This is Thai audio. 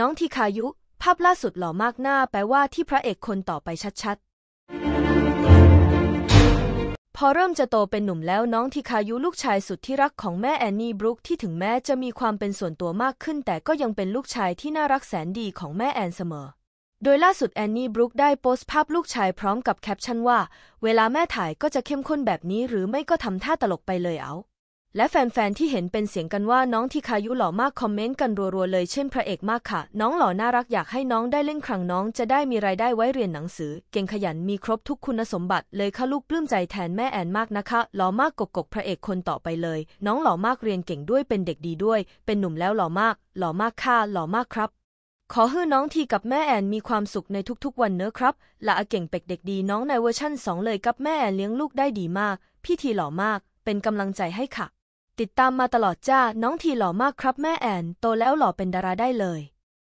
น้องทีคายุ ภาพล่าสุดหล่อมากหน้าแปลว่าที่พระเอกคนต่อไปชัดๆ พอเริ่มจะโตเป็นหนุ่มแล้วน้องทีคายุลูกชายสุดที่รักของแม่แอนนี่บรุคที่ถึงแม้จะมีความเป็นส่วนตัวมากขึ้น แต่ก็ยังเป็นลูกชายที่น่ารักแสนดีของแม่แอนเสมอโดยล่าสุดแอนนี่บรุคได้โพสต์ภาพลูกชายพร้อมกับแคปชั่นว่า เวลาแม่ถ่ายก็จะเข้มข้นแบบนี้ หรือไม่ก็ทำท่าตลกไปเลยเอาและแฟนๆที่เห็นเป็นเสียงกันว่าน้องที่คายุหล่อมากคอมเมนต์กันรัวๆเลยเช่นพระเอกมากค่ะ น้องหล่อน่ารักอยากให้น้องได้เล่นครั้งน้องจะได้มีรายได้ไว้เรียนหนังสือ เก่งขยันมีครบทุกคุณสมบัติเลยค่ะลูกปลื้มใจแทนแม่แอนมากนะคะหล่อมากกกกพระเอกคนต่อไปเลย น้องหล่อมากเรียนเก่งด้วยเป็นเด็กดีด้วย เป็นหนุ่มแล้วหล่อมากหล่อมากค่ะหล่อมากครับ ขอให้น้องทีกับแม่แอนมีความสุขในทุก ๆวันเนอะครับละเก่งเป็กเด็กดีน้องในเวอร์ชั่น 2 เลยกับแม่แอนเลี้ยงลูกได้ดีมากพี่ทีหล่อมาก เป็นกำลังใจให้ค่ะติดตามมาตลอดจ้า น้องทีหล่อมากครับแม่แอน โตแล้วหล่อเป็นดาราได้เลย